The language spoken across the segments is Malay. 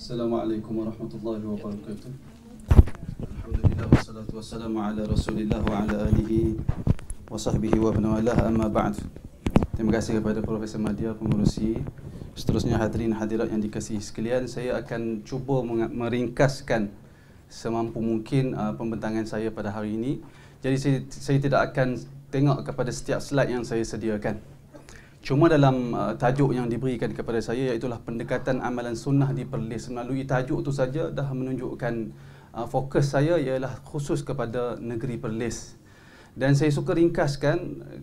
السلام warahmatullahi wabarakatuh. الله وبركاته الحمد لله والصلاة والسلام على رسول الله وعلى آله وصحبه وابن والاه أما Terima kasih kepada Profesor Madia, pengurusi Seterusnya hadirin hadirat yang dikasihi sekalian Saya akan cuba meringkaskan semampu mungkin uh, pembentangan saya pada hari ini Jadi saya, saya tidak akan tengok kepada setiap slide yang saya sediakan Cuma dalam uh, tajuk yang diberikan kepada saya iaitu pendekatan amalan sunnah di perlis melalui tajuk itu saja dah menunjukkan uh, fokus saya ialah khusus kepada negeri perlis. Dan saya suka ringkaskan uh,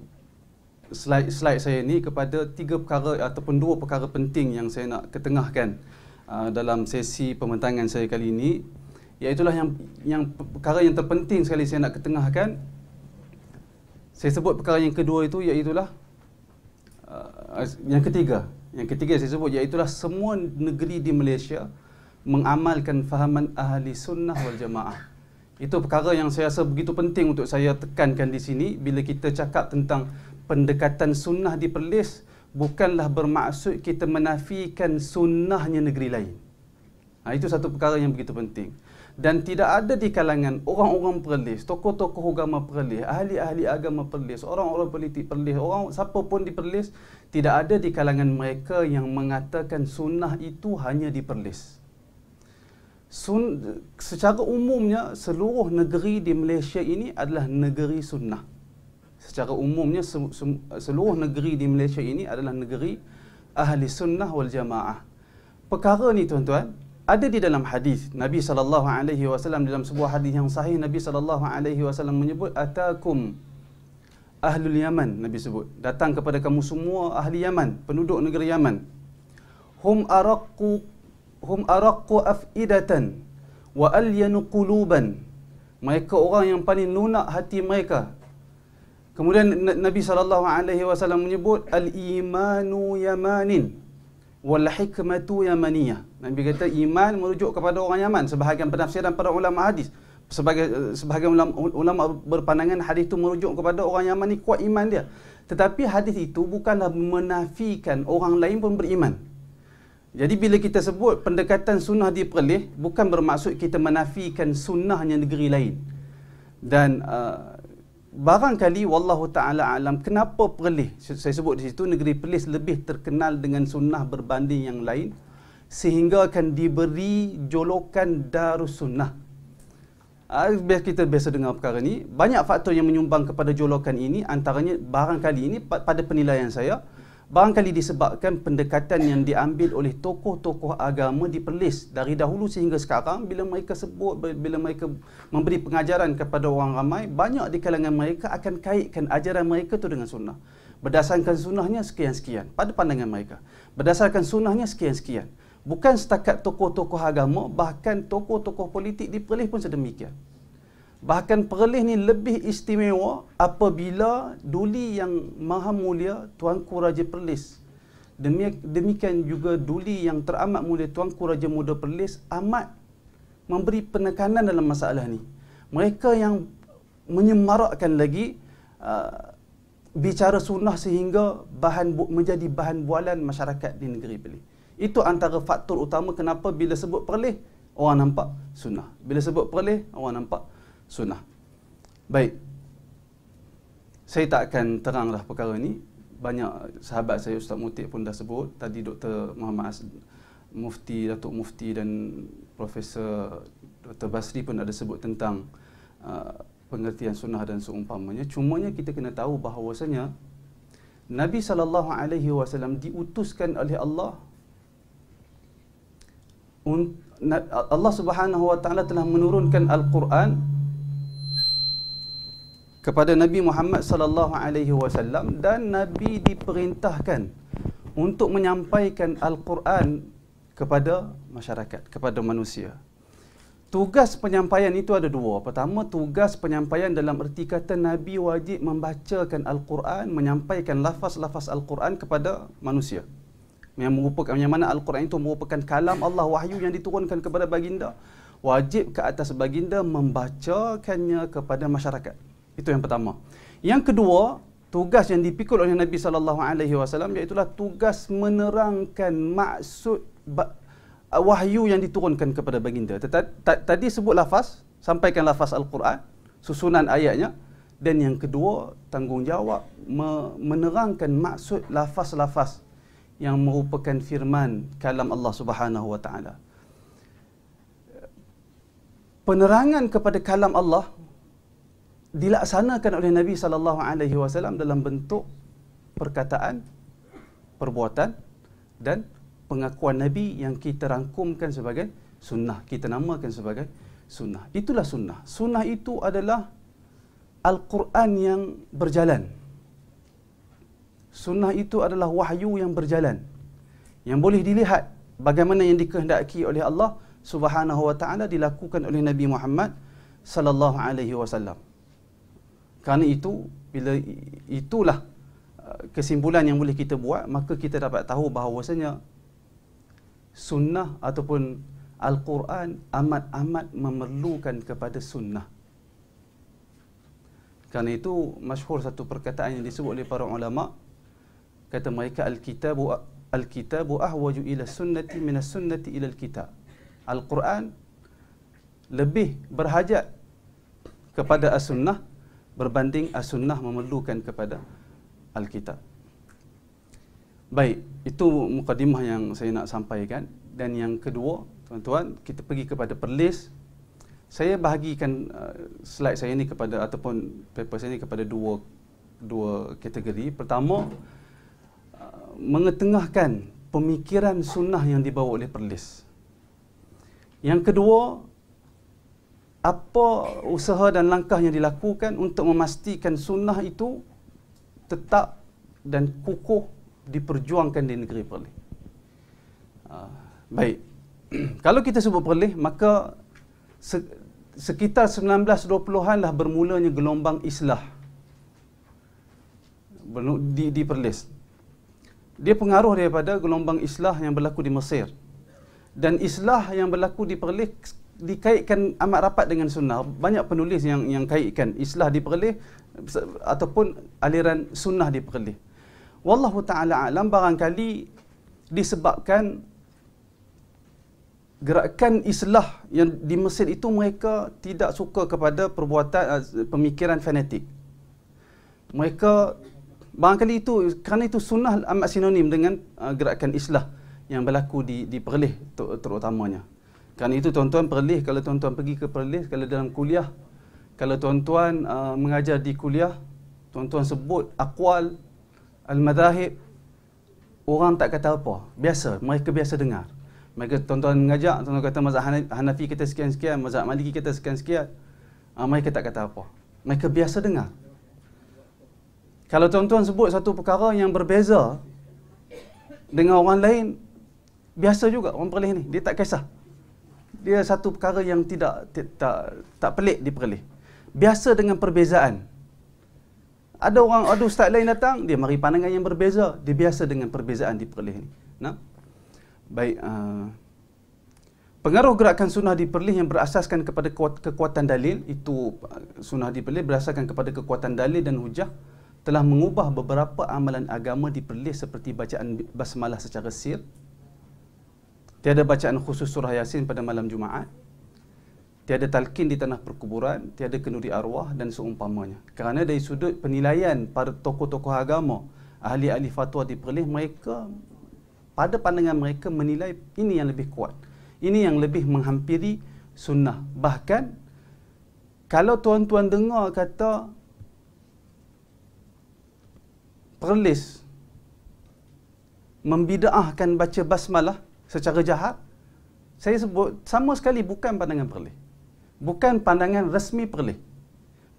slide slide saya ini kepada tiga perkara ataupun dua perkara penting yang saya nak ketengahkan uh, dalam sesi pembentangan saya kali ini iaitu yang yang perkara yang terpenting sekali saya nak ketengahkan saya sebut perkara yang kedua itu iaitu Uh, yang ketiga, yang ketiga saya sebut iaitu semua negeri di Malaysia mengamalkan fahaman ahli sunnah wal jamaah. Itu perkara yang saya rasa begitu penting untuk saya tekankan di sini bila kita cakap tentang pendekatan sunnah di Perlis bukanlah bermaksud kita menafikan sunnahnya negeri lain. Ha, itu satu perkara yang begitu penting dan tidak ada di kalangan orang-orang perlis, tokoh-tokoh agama perlis, ahli-ahli agama perlis, orang-orang politik perlis, orang siapa pun di perlis, tidak ada di kalangan mereka yang mengatakan sunnah itu hanya di perlis. Sun, secara umumnya seluruh negeri di Malaysia ini adalah negeri sunnah. Secara umumnya seluruh negeri di Malaysia ini adalah negeri ahli sunnah wal jamaah. Perkara ni tuan-tuan, ada di dalam hadis Nabi sallallahu alaihi wasallam dalam sebuah hadis yang sahih Nabi sallallahu alaihi wasallam menyebut atakum ahlul yaman Nabi sebut datang kepada kamu semua ahli yaman penduduk negeri yaman hum araqu hum araqu afidatan wa alyanu quluban mereka orang yang paling lunak hati mereka kemudian Nabi sallallahu alaihi wasallam menyebut al imanu yamanin wal hikmatu yamaniyah. Nabi kata iman merujuk kepada orang Yaman sebahagian penafsiran para ulama hadis sebagai sebahagian ulama, ulama berpandangan hadis itu merujuk kepada orang Yaman ni kuat iman dia. Tetapi hadis itu bukanlah menafikan orang lain pun beriman. Jadi bila kita sebut pendekatan sunnah diperoleh bukan bermaksud kita menafikan sunnahnya negeri lain. Dan uh, barangkali wallahu taala alam kenapa Perlis saya sebut di situ negeri Perlis lebih terkenal dengan sunnah berbanding yang lain sehingga akan diberi jolokan Darus Sunnah. Ah kita biasa dengar perkara ini banyak faktor yang menyumbang kepada jolokan ini antaranya barangkali ini pada penilaian saya Barangkali disebabkan pendekatan yang diambil oleh tokoh-tokoh agama di Perlis dari dahulu sehingga sekarang bila mereka sebut, bila mereka memberi pengajaran kepada orang ramai, banyak di kalangan mereka akan kaitkan ajaran mereka itu dengan sunnah. Berdasarkan sunnahnya sekian-sekian pada pandangan mereka. Berdasarkan sunnahnya sekian-sekian. Bukan setakat tokoh-tokoh agama, bahkan tokoh-tokoh politik di Perlis pun sedemikian. Bahkan perlis ni lebih istimewa apabila duli yang maha mulia Tuanku Raja Perlis. Demikian juga duli yang teramat mulia Tuanku Raja Muda Perlis amat memberi penekanan dalam masalah ni. Mereka yang menyemarakkan lagi uh, bicara sunnah sehingga bahan menjadi bahan bualan masyarakat di negeri Perlis. Itu antara faktor utama kenapa bila sebut perlis orang nampak sunnah. Bila sebut perlis orang nampak sunnah. Baik. Saya tak akan teranglah perkara ini. Banyak sahabat saya Ustaz Mutik pun dah sebut. Tadi Dr. Muhammad Asd, Mufti, Datuk Mufti dan Profesor Dr. Basri pun ada sebut tentang uh, pengertian sunnah dan seumpamanya. Cumanya kita kena tahu bahawasanya Nabi sallallahu alaihi wasallam diutuskan oleh Allah Allah Subhanahu wa taala telah menurunkan al-Quran kepada Nabi Muhammad sallallahu alaihi wasallam dan Nabi diperintahkan untuk menyampaikan al-Quran kepada masyarakat, kepada manusia. Tugas penyampaian itu ada dua. Pertama, tugas penyampaian dalam erti kata Nabi wajib membacakan Al-Quran, menyampaikan lafaz-lafaz Al-Quran kepada manusia. Yang merupakan yang mana Al-Quran itu merupakan kalam Allah wahyu yang diturunkan kepada baginda. Wajib ke atas baginda membacakannya kepada masyarakat. Itu yang pertama. Yang kedua, tugas yang dipikul oleh Nabi sallallahu alaihi wasallam iaitu tugas menerangkan maksud wahyu yang diturunkan kepada baginda. Tadi sebut lafaz, sampaikan lafaz al-Quran, susunan ayatnya dan yang kedua, tanggungjawab menerangkan maksud lafaz-lafaz yang merupakan firman kalam Allah Subhanahu wa taala. Penerangan kepada kalam Allah dilaksanakan oleh Nabi sallallahu alaihi wasallam dalam bentuk perkataan, perbuatan dan pengakuan Nabi yang kita rangkumkan sebagai sunnah, kita namakan sebagai sunnah. Itulah sunnah. Sunnah itu adalah Al-Quran yang berjalan. Sunnah itu adalah wahyu yang berjalan. Yang boleh dilihat bagaimana yang dikehendaki oleh Allah Subhanahu wa taala dilakukan oleh Nabi Muhammad sallallahu alaihi wasallam kerana itu bila itulah uh, kesimpulan yang boleh kita buat maka kita dapat tahu bahawasanya sunnah ataupun al-Quran amat-amat memerlukan kepada sunnah kerana itu masyhur satu perkataan yang disebut oleh para ulama kata mereka al-kitabu al-kitabu ahwaju ila sunnati min as-sunnati ila al-kitab al-Quran lebih berhajat kepada as-sunnah berbanding as-sunnah memerlukan kepada alkitab. Baik, itu mukadimah yang saya nak sampaikan dan yang kedua, tuan-tuan, kita pergi kepada perlis. Saya bahagikan uh, slide saya ini kepada ataupun paper saya ini kepada dua dua kategori. Pertama, uh, mengetengahkan pemikiran sunnah yang dibawa oleh perlis. Yang kedua, apa usaha dan langkah yang dilakukan untuk memastikan sunnah itu tetap dan kukuh diperjuangkan di negeri Perlis. Ah, baik. Kalau kita sebut Perlis, maka sekitar 1920-an lah bermulanya gelombang islah di, di Perlis. Dia pengaruh daripada gelombang islah yang berlaku di Mesir. Dan islah yang berlaku di Perlis dikaitkan amat rapat dengan sunnah. Banyak penulis yang yang kaitkan islah diperleh ataupun aliran sunnah diperleh. Wallahu taala alam barangkali disebabkan gerakan islah yang di masjid itu mereka tidak suka kepada perbuatan eh, pemikiran fanatik. Mereka barangkali itu kerana itu sunnah amat sinonim dengan eh, gerakan islah yang berlaku di di Perlis terutamanya. Kerana itu tuan-tuan perlis kalau tuan-tuan pergi ke perlis kalau dalam kuliah kalau tuan-tuan uh, mengajar di kuliah tuan-tuan sebut akwal al-madhahib orang tak kata apa biasa mereka biasa dengar mereka tuan-tuan mengajar tuan-tuan kata mazhab Hanafi kita sekian-sekian mazhab Maliki kita sekian-sekian uh, mereka tak kata apa mereka biasa dengar kalau tuan-tuan sebut satu perkara yang berbeza dengan orang lain biasa juga orang perlis ni dia tak kisah dia satu perkara yang tidak tak tak pelik diperoleh. Biasa dengan perbezaan. Ada orang ada ustaz lain datang, dia mari pandangan yang berbeza, dia biasa dengan perbezaan diperoleh ni. Nah. Baik uh, pengaruh gerakan sunnah diperoleh yang berasaskan kepada kekuatan dalil itu ah, sunnah diperoleh berasaskan kepada kekuatan dalil dan hujah telah mengubah beberapa amalan agama diperoleh seperti bacaan basmalah secara sir, Tiada bacaan khusus surah Yasin pada malam Jumaat. Tiada talqin di tanah perkuburan, tiada kenduri arwah dan seumpamanya. Kerana dari sudut penilaian para tokoh-tokoh agama, ahli-ahli fatwa di Perlis, mereka pada pandangan mereka menilai ini yang lebih kuat. Ini yang lebih menghampiri sunnah. Bahkan, kalau tuan-tuan dengar kata Perlis membida'ahkan baca basmalah, secara jahat, saya sebut sama sekali bukan pandangan Perlis. Bukan pandangan resmi Perlis.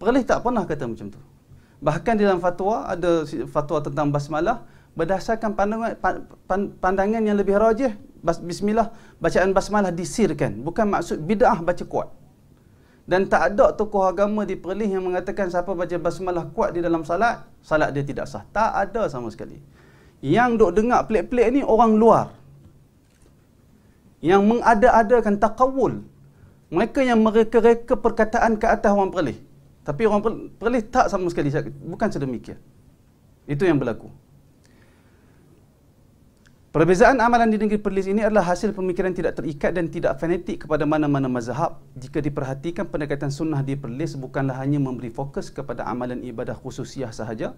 Perlis tak pernah kata macam tu. Bahkan di dalam fatwa, ada fatwa tentang basmalah, berdasarkan pandangan, pandangan yang lebih rajih, bismillah, bacaan basmalah disirkan. Bukan maksud bid'ah baca kuat. Dan tak ada tokoh agama di Perlis yang mengatakan siapa baca basmalah kuat di dalam salat, salat dia tidak sah. Tak ada sama sekali. Yang duk dengar pelik-pelik ni orang luar yang mengada-adakan takawul mereka yang mereka-reka perkataan ke atas orang perlis tapi orang perlis tak sama sekali bukan sedemikian itu yang berlaku Perbezaan amalan di negeri Perlis ini adalah hasil pemikiran tidak terikat dan tidak fanatik kepada mana-mana mazhab. Jika diperhatikan pendekatan sunnah di Perlis bukanlah hanya memberi fokus kepada amalan ibadah khususiah sahaja,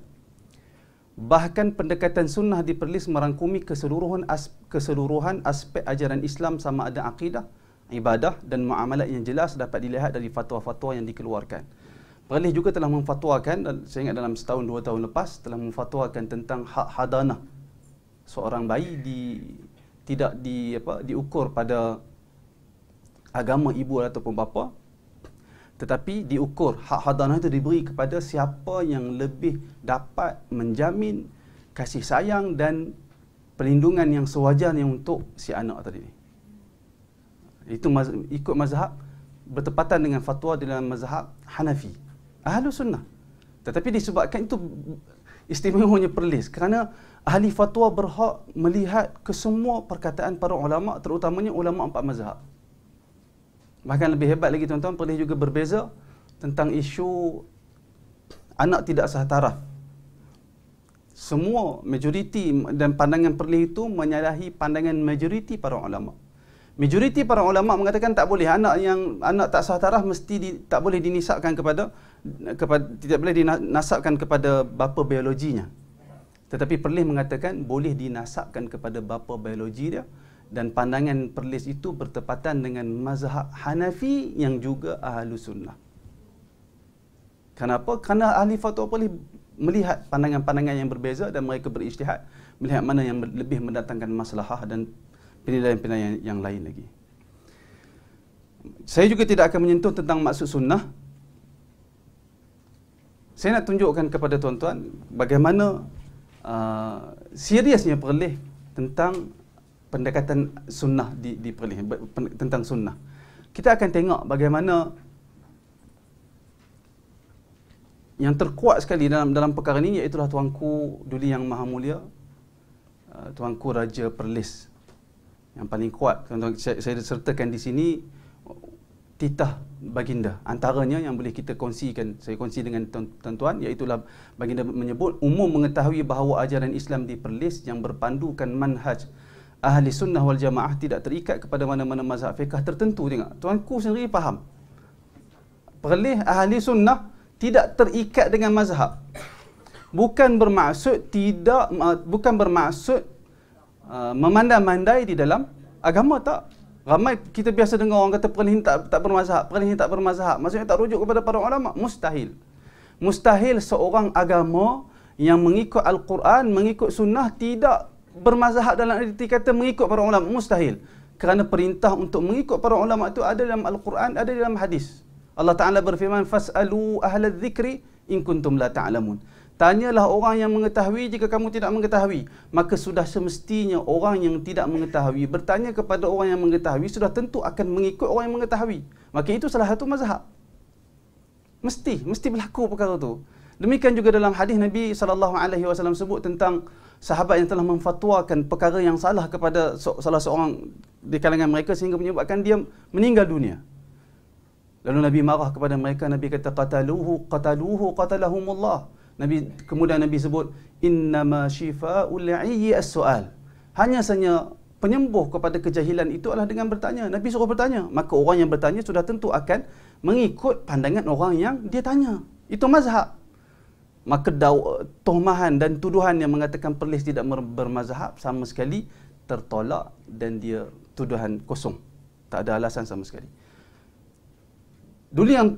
Bahkan pendekatan sunnah di Perlis merangkumi keseluruhan, as- keseluruhan aspek ajaran Islam sama ada akidah, ibadah dan muamalat yang jelas dapat dilihat dari fatwa-fatwa yang dikeluarkan. Perlis juga telah memfatwakan, saya ingat dalam setahun dua tahun lepas, telah memfatwakan tentang hak hadana seorang bayi di, tidak di, apa, diukur pada agama ibu ataupun bapa tetapi diukur hak hadanah itu diberi kepada siapa yang lebih dapat menjamin kasih sayang dan perlindungan yang sewajarnya untuk si anak tadi. Itu ikut mazhab bertepatan dengan fatwa dalam mazhab Hanafi. Ahlu sunnah. Tetapi disebabkan itu istimewanya perlis kerana ahli fatwa berhak melihat kesemua perkataan para ulama terutamanya ulama empat mazhab bahkan lebih hebat lagi tuan-tuan perlis juga berbeza tentang isu anak tidak sah taraf semua majoriti dan pandangan perlis itu menyalahi pandangan majoriti para ulama majoriti para ulama mengatakan tak boleh anak yang anak tak sah taraf mesti di, tak boleh dinisabkan kepada kepada tidak boleh dinasabkan kepada bapa biologinya tetapi perlis mengatakan boleh dinasabkan kepada bapa biologi dia dan pandangan perlis itu bertepatan dengan mazhab Hanafi yang juga ahlu sunnah. Kenapa? Kerana ahli fatwa perlis melihat pandangan-pandangan yang berbeza dan mereka berijtihad melihat mana yang lebih mendatangkan masalah dan penilaian-penilaian yang lain lagi. Saya juga tidak akan menyentuh tentang maksud sunnah. Saya nak tunjukkan kepada tuan-tuan bagaimana uh, seriusnya perlis tentang pendekatan sunnah di, diperlih tentang sunnah. Kita akan tengok bagaimana yang terkuat sekali dalam dalam perkara ini iaitu tuanku Duli Yang Maha Mulia uh, tuanku Raja Perlis yang paling kuat tuan-tuan saya, saya sertakan di sini titah baginda antaranya yang boleh kita kongsikan saya kongsi dengan tuan-tuan iaitu baginda menyebut umum mengetahui bahawa ajaran Islam di Perlis yang berpandukan manhaj ahli sunnah wal jamaah tidak terikat kepada mana-mana mazhab fiqah tertentu tengok tuanku sendiri faham perlih ahli sunnah tidak terikat dengan mazhab bukan bermaksud tidak bukan bermaksud uh, memandang-mandai di dalam agama tak ramai kita biasa dengar orang kata perlih tak tak bermazhab perlih tak bermazhab maksudnya tak rujuk kepada para ulama mustahil mustahil seorang agama yang mengikut al-Quran mengikut sunnah tidak bermazhab dalam erti kata mengikut para ulama mustahil kerana perintah untuk mengikut para ulama itu ada dalam al-Quran ada dalam hadis Allah Taala berfirman fasalu ahlazzikri in kuntum la ta'lamun tanyalah orang yang mengetahui jika kamu tidak mengetahui maka sudah semestinya orang yang tidak mengetahui bertanya kepada orang yang mengetahui sudah tentu akan mengikut orang yang mengetahui maka itu salah satu mazhab mesti mesti berlaku perkara itu demikian juga dalam hadis Nabi saw sebut tentang sahabat yang telah memfatwakan perkara yang salah kepada salah seorang di kalangan mereka sehingga menyebabkan dia meninggal dunia. Lalu Nabi marah kepada mereka, Nabi kata qataluhu qataluhu qatalahumullah. Nabi kemudian Nabi sebut inna ma shifaa'ul 'ayyi as-su'al. Hanya saja penyembuh kepada kejahilan itu adalah dengan bertanya. Nabi suruh bertanya. Maka orang yang bertanya sudah tentu akan mengikut pandangan orang yang dia tanya. Itu mazhab maka tohmahan dan tuduhan yang mengatakan perlis tidak bermazhab sama sekali tertolak dan dia tuduhan kosong. Tak ada alasan sama sekali. Dulu yang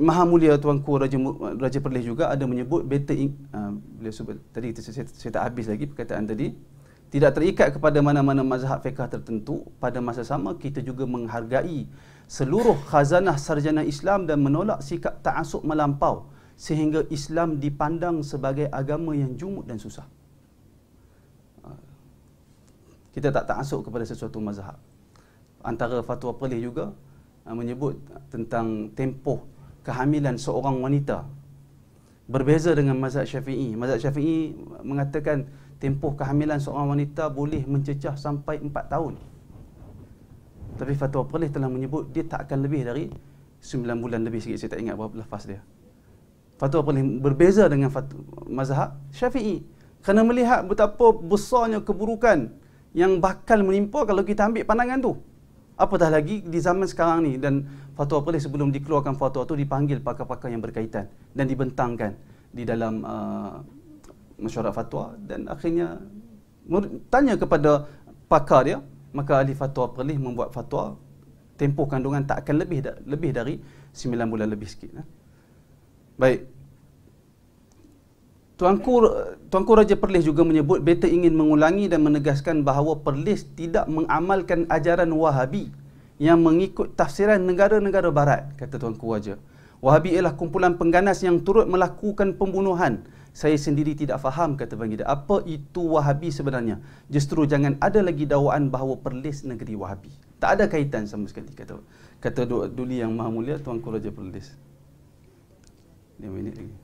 Maha Mulia Tuanku Raja, Raja Perlis juga ada menyebut beta uh, beliau sebut tadi kita saya, saya, saya, tak habis lagi perkataan tadi tidak terikat kepada mana-mana mazhab fiqah tertentu pada masa sama kita juga menghargai seluruh khazanah sarjana Islam dan menolak sikap ta'asub melampau sehingga Islam dipandang sebagai agama yang jumud dan susah. Ah. Kita tak tak kepada sesuatu mazhab. Antara fatwa pelih juga ah, menyebut tentang tempoh kehamilan seorang wanita berbeza dengan mazhab syafi'i. Mazhab syafi'i mengatakan tempoh kehamilan seorang wanita boleh mencecah sampai 4 tahun. Tapi fatwa pelih telah menyebut dia tak akan lebih dari 9 bulan lebih sikit. Saya tak ingat berapa lafaz dia fatwa paling berbeza dengan fatwa mazhab Syafi'i kerana melihat betapa besarnya keburukan yang bakal menimpa kalau kita ambil pandangan tu apatah lagi di zaman sekarang ni dan fatwa paling sebelum dikeluarkan fatwa tu dipanggil pakar-pakar yang berkaitan dan dibentangkan di dalam uh, mesyuarat fatwa dan akhirnya tanya kepada pakar dia maka ahli fatwa perlis membuat fatwa tempoh kandungan tak akan lebih lebih dari 9 bulan lebih sikit ha. Baik. Tuanku Tuanku Raja Perlis juga menyebut beta ingin mengulangi dan menegaskan bahawa Perlis tidak mengamalkan ajaran Wahabi yang mengikut tafsiran negara-negara barat kata Tuanku Raja. Wahabi ialah kumpulan pengganas yang turut melakukan pembunuhan. Saya sendiri tidak faham kata Bang Ida. Apa itu Wahabi sebenarnya? Justru jangan ada lagi dakwaan bahawa Perlis negeri Wahabi. Tak ada kaitan sama sekali kata kata Duli Yang Maha Mulia Tuanku Raja Perlis. 5 minit lagi.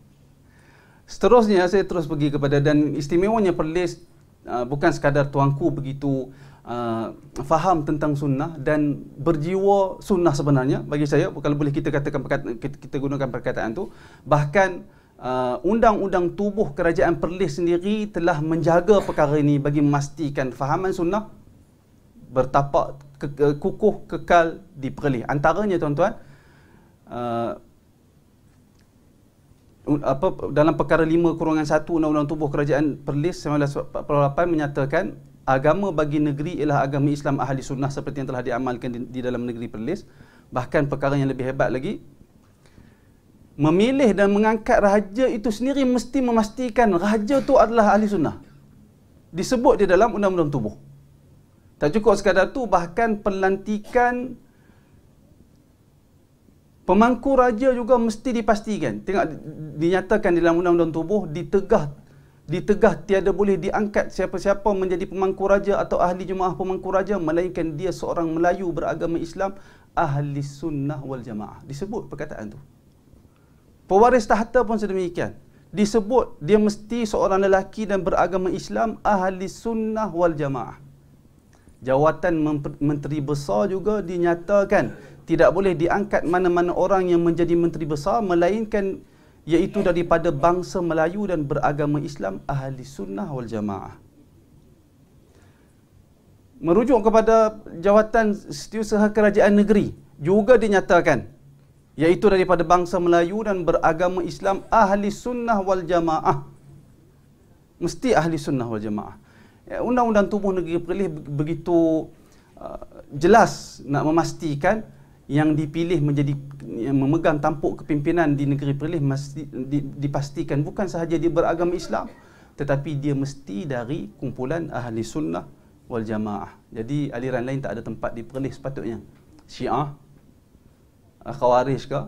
Seterusnya saya terus pergi kepada dan istimewanya Perlis uh, bukan sekadar tuanku begitu uh, faham tentang sunnah dan berjiwa sunnah sebenarnya bagi saya kalau boleh kita katakan kita gunakan perkataan tu bahkan uh, undang-undang tubuh kerajaan Perlis sendiri telah menjaga perkara ini bagi memastikan fahaman sunnah bertapak ke, kukuh kekal di Perlis antaranya tuan-tuan uh, apa dalam perkara 5 kurungan 1 undang-undang tubuh kerajaan Perlis 1948 menyatakan agama bagi negeri ialah agama Islam ahli sunnah seperti yang telah diamalkan di, di dalam negeri Perlis bahkan perkara yang lebih hebat lagi memilih dan mengangkat raja itu sendiri mesti memastikan raja itu adalah ahli sunnah disebut di dalam undang-undang tubuh tak cukup sekadar tu bahkan pelantikan Pemangku raja juga mesti dipastikan. Tengok dinyatakan dalam undang-undang tubuh ditegah ditegah tiada boleh diangkat siapa-siapa menjadi pemangku raja atau ahli jemaah pemangku raja melainkan dia seorang Melayu beragama Islam ahli sunnah wal jamaah. Disebut perkataan tu. Pewaris tahta pun sedemikian. Disebut dia mesti seorang lelaki dan beragama Islam ahli sunnah wal jamaah. Jawatan Menteri Besar juga dinyatakan tidak boleh diangkat mana-mana orang yang menjadi Menteri Besar melainkan iaitu daripada bangsa Melayu dan beragama Islam Ahli Sunnah wal Jamaah. Merujuk kepada jawatan setiausaha kerajaan negeri juga dinyatakan iaitu daripada bangsa Melayu dan beragama Islam Ahli Sunnah wal Jamaah. Mesti Ahli Sunnah wal Jamaah. Ya, undang-undang Tubuh Negeri Perlis begitu uh, jelas nak memastikan yang dipilih menjadi yang memegang tampuk kepimpinan di Negeri Perlis mesti, dipastikan bukan sahaja dia beragama Islam tetapi dia mesti dari kumpulan Ahli Sunnah wal Jamaah. Jadi aliran lain tak ada tempat di Perlis sepatutnya. Syiah, uh, Khawarij ke,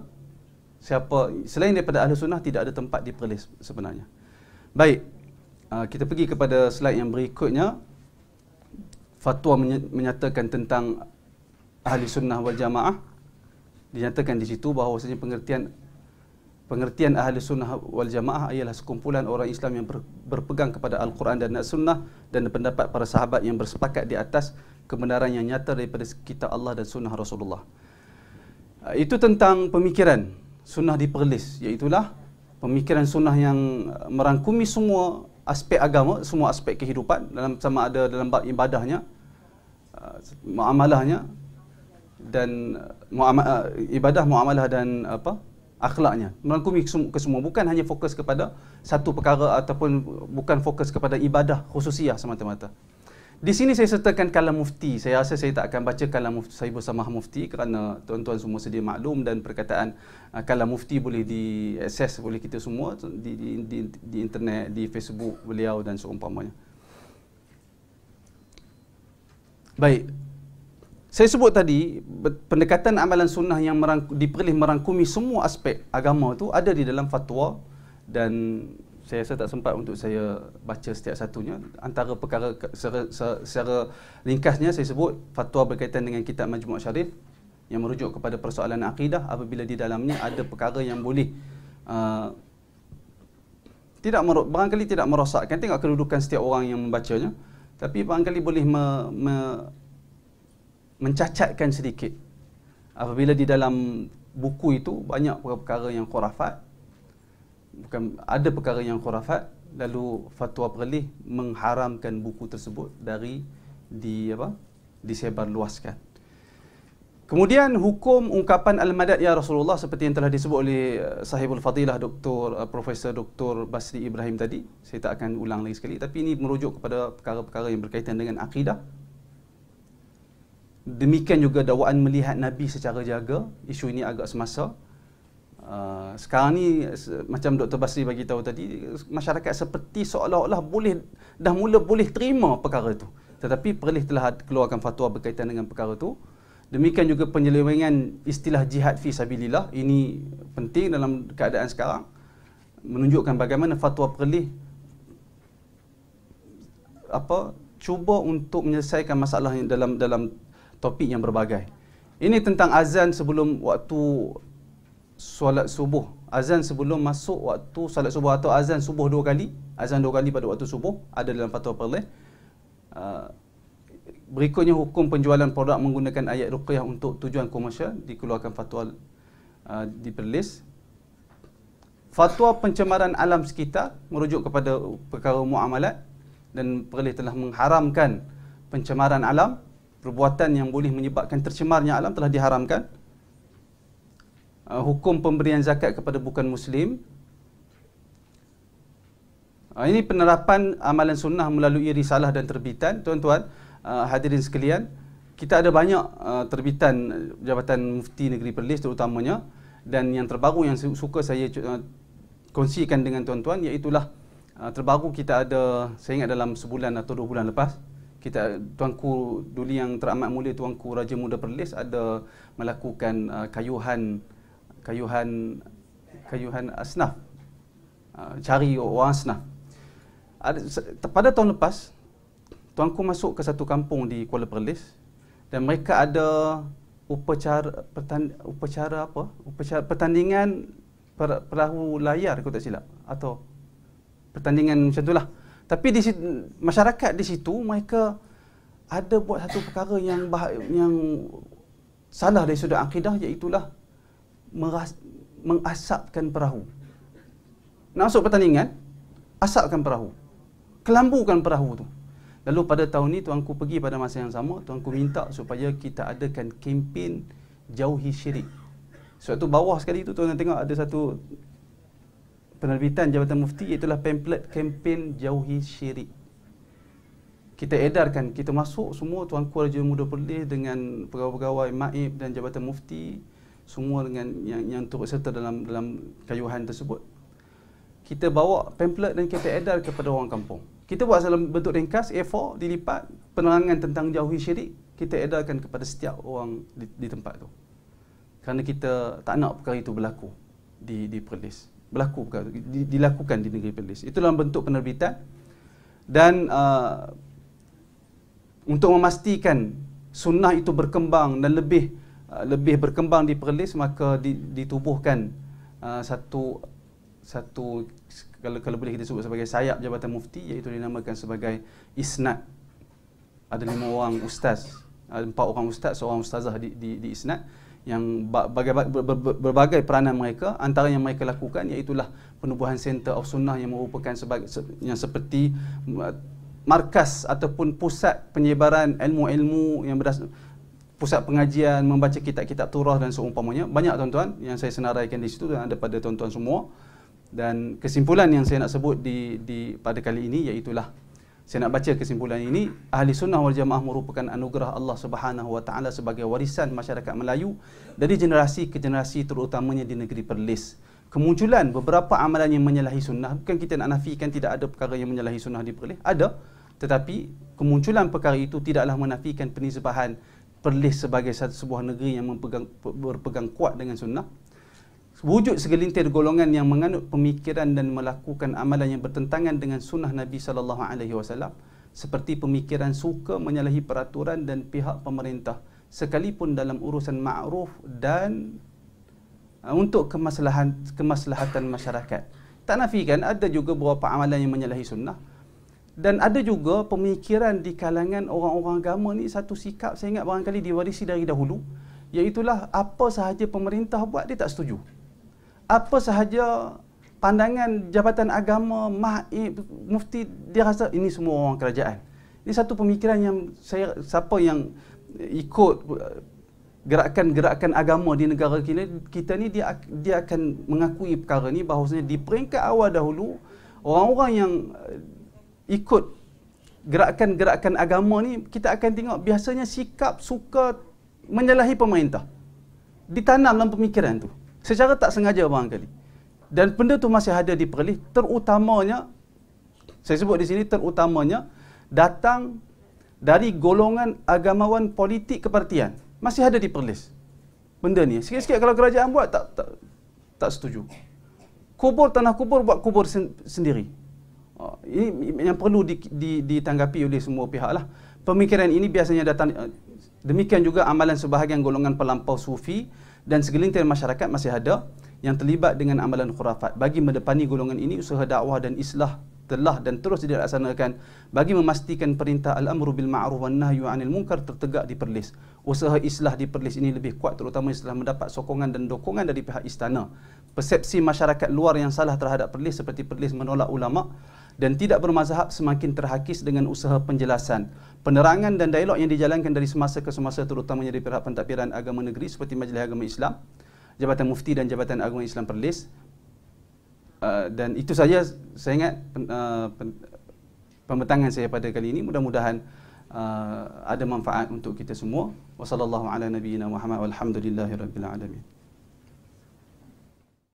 siapa selain daripada Ahli Sunnah tidak ada tempat di Perlis sebenarnya. Baik, Ah, kita pergi kepada slide yang berikutnya fatwa menyatakan tentang ahli sunnah wal jamaah dinyatakan di situ bahawa bahawasanya pengertian pengertian ahli sunnah wal jamaah ialah sekumpulan orang Islam yang berpegang kepada al-Quran dan as-sunnah dan pendapat para sahabat yang bersepakat di atas kebenaran yang nyata daripada kitab Allah dan sunnah Rasulullah. Ah, itu tentang pemikiran sunnah di perlis iaitu pemikiran sunnah yang merangkumi semua aspek agama, semua aspek kehidupan dalam sama ada dalam bab ibadahnya, uh, muamalahnya dan uh, muama, uh, ibadah, muamalah dan uh, apa? akhlaknya. Melangkumi ke semua bukan hanya fokus kepada satu perkara ataupun bukan fokus kepada ibadah khususiah semata-mata. Di sini saya sertakan kalam mufti. Saya rasa saya tak akan baca kalam mufti, saya bersama mufti kerana tuan-tuan semua sedia maklum dan perkataan uh, kalam mufti boleh diakses oleh kita semua di, di, di, di internet, di Facebook beliau dan seumpamanya. Baik. Saya sebut tadi pendekatan amalan sunnah yang merang, diperlih merangkumi semua aspek agama itu ada di dalam fatwa dan saya rasa tak sempat untuk saya baca setiap satunya. Antara perkara secara, secara ringkasnya saya sebut fatwa berkaitan dengan kitab majmuk Syarif yang merujuk kepada persoalan akidah apabila di dalamnya ada perkara yang boleh uh, tidak mer- barangkali tidak merosakkan tengok kedudukan setiap orang yang membacanya tapi barangkali boleh me- me- mencacatkan sedikit apabila di dalam buku itu banyak perkara-perkara yang khurafat bukan ada perkara yang khurafat lalu fatwa perlih mengharamkan buku tersebut dari di apa disebar luaskan Kemudian hukum ungkapan al-madad ya Rasulullah seperti yang telah disebut oleh eh, sahibul fadilah Doktor eh, Profesor Doktor Basri Ibrahim tadi. Saya tak akan ulang lagi sekali tapi ini merujuk kepada perkara-perkara yang berkaitan dengan akidah. Demikian juga dakwaan melihat Nabi secara jaga, isu ini agak semasa. Ah, sekarang ni macam Dr. Basri bagi tahu tadi masyarakat seperti seolah-olah boleh dah mula boleh terima perkara itu tetapi Perlis telah keluarkan fatwa berkaitan dengan perkara itu demikian juga penyelewengan istilah jihad fi sabilillah ini penting dalam keadaan sekarang menunjukkan bagaimana fatwa Perlis apa cuba untuk menyelesaikan masalah dalam dalam topik yang berbagai ini tentang azan sebelum waktu solat subuh azan sebelum masuk waktu solat subuh atau azan subuh dua kali azan dua kali pada waktu subuh ada dalam fatwa perleh ah, berikutnya hukum penjualan produk menggunakan ayat ruqyah untuk tujuan komersial dikeluarkan fatwa uh, di perlis fatwa pencemaran alam sekitar merujuk kepada perkara muamalat dan perlis telah mengharamkan pencemaran alam perbuatan yang boleh menyebabkan tercemarnya alam telah diharamkan uh, hukum pemberian zakat kepada bukan muslim uh, ini penerapan amalan sunnah melalui risalah dan terbitan tuan-tuan uh, hadirin sekalian kita ada banyak uh, terbitan jabatan mufti negeri perlis terutamanya dan yang terbaru yang suka saya uh, kongsikan dengan tuan-tuan iaitulah uh, terbaru kita ada saya ingat dalam sebulan atau dua bulan lepas kita tuanku duli yang teramat mulia tuanku raja muda perlis ada melakukan uh, kayuhan kayuhan kayuhan asnaf. Ah, cari orang asnaf. pada tahun lepas, tuanku masuk ke satu kampung di Kuala Perlis dan mereka ada upacara pertandingan, upacara apa? Upacara pertandingan perahu layar kalau tak silap atau pertandingan macam itulah. Tapi di situ, masyarakat di situ mereka ada buat satu perkara yang bah- yang salah dari sudut akidah iaitu lah mengasapkan perahu. Nak masuk pertandingan, asapkan perahu. Kelambukan perahu tu. Lalu pada tahun ni tuanku pergi pada masa yang sama, tuanku minta supaya kita adakan kempen jauhi syirik. Sebab tu bawah sekali tu tuan tengok ada satu penerbitan Jabatan Mufti itulah pamphlet kempen jauhi syirik. Kita edarkan, kita masuk semua tuanku Raja Muda Perlis dengan pegawai-pegawai Maib dan Jabatan Mufti semua dengan yang yang turut serta dalam dalam kayuhan tersebut kita bawa pamphlet dan kita edar kepada orang kampung kita buat dalam bentuk ringkas A4 dilipat penerangan tentang jauhi syirik kita edarkan kepada setiap orang di, di tempat tu kerana kita tak nak perkara itu berlaku di di Perlis berlaku perkara itu, di, dilakukan di negeri Perlis itu dalam bentuk penerbitan dan uh, untuk memastikan sunnah itu berkembang dan lebih Uh, lebih berkembang di Perlis maka ditubuhkan uh, satu satu kalau kalau boleh kita sebut sebagai sayap Jabatan Mufti iaitu dinamakan sebagai Isnad. Ada lima orang ustaz, ada empat orang ustaz, seorang ustazah di di, di Isnad yang berbagai, berbagai peranan mereka antara yang mereka lakukan iaitu penubuhan Center of Sunnah yang merupakan sebagai yang seperti uh, markas ataupun pusat penyebaran ilmu-ilmu yang berdasarkan pusat pengajian, membaca kitab-kitab turah dan seumpamanya. Banyak tuan-tuan yang saya senaraikan di situ dan ada pada tuan-tuan semua. Dan kesimpulan yang saya nak sebut di, di pada kali ini iaitulah saya nak baca kesimpulan ini ahli sunnah wal jamaah merupakan anugerah Allah Subhanahu sebagai warisan masyarakat Melayu dari generasi ke generasi terutamanya di negeri Perlis. Kemunculan beberapa amalan yang menyalahi sunnah bukan kita nak nafikan tidak ada perkara yang menyalahi sunnah di Perlis. Ada tetapi kemunculan perkara itu tidaklah menafikan penisbahan Perlis sebagai satu sebuah negeri yang mempegang, berpegang kuat dengan sunnah Wujud segelintir golongan yang menganut pemikiran dan melakukan amalan yang bertentangan dengan sunnah Nabi sallallahu alaihi wasallam seperti pemikiran suka menyalahi peraturan dan pihak pemerintah sekalipun dalam urusan ma'ruf dan uh, untuk kemaslahan, kemaslahatan masyarakat. Tak nafikan ada juga beberapa amalan yang menyalahi sunnah dan ada juga pemikiran di kalangan orang-orang agama ni satu sikap saya ingat barangkali diwarisi dari dahulu iaitulah apa sahaja pemerintah buat dia tak setuju apa sahaja pandangan jabatan agama mahi mufti dia rasa ini semua orang kerajaan ini satu pemikiran yang saya siapa yang ikut eh, gerakan-gerakan agama di negara kita kita ni dia dia akan mengakui perkara ni bahawasanya di peringkat awal dahulu orang-orang yang ikut gerakan-gerakan agama ni kita akan tengok biasanya sikap suka menyalahi pemerintah ditanam dalam pemikiran tu secara tak sengaja kali dan benda tu masih ada di perlis terutamanya saya sebut di sini terutamanya datang dari golongan agamawan politik kepartian masih ada di perlis benda ni sikit-sikit kalau kerajaan buat tak tak tak setuju kubur tanah kubur buat kubur sen- sendiri ini yang perlu ditanggapi oleh semua pihak lah. Pemikiran ini biasanya datang eh, demikian juga amalan sebahagian golongan pelampau sufi dan segelintir masyarakat masih ada yang terlibat dengan amalan khurafat. Bagi mendepani golongan ini usaha dakwah dan islah telah dan terus dilaksanakan bagi memastikan perintah al-amru bil ma'ruf wan nahyu 'anil munkar tertegak di Perlis. Usaha islah di Perlis ini lebih kuat terutama setelah mendapat sokongan dan dukungan dari pihak istana. Persepsi masyarakat luar yang salah terhadap Perlis seperti Perlis menolak ulama dan tidak bermazhab semakin terhakis dengan usaha penjelasan. Penerangan dan dialog yang dijalankan dari semasa ke semasa terutamanya di pihak pentadbiran agama negeri seperti Majlis Agama Islam, Jabatan Mufti dan Jabatan Agama Islam Perlis. Uh, dan itu saja saya ingat pen, uh, pen, pembentangan saya pada kali ini mudah-mudahan uh, ada manfaat untuk kita semua wasallallahu ala nabiyyina muhammad walhamdulillahirabbil alamin